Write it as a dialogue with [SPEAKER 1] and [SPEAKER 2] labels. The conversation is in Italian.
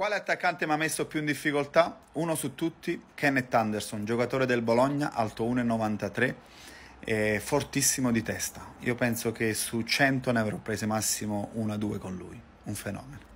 [SPEAKER 1] Quale attaccante mi ha messo più in difficoltà? Uno su tutti, Kenneth Anderson, giocatore del Bologna, alto 1,93 e eh, fortissimo di testa. Io penso che su 100 ne avrò prese massimo 1-2 con lui. Un fenomeno.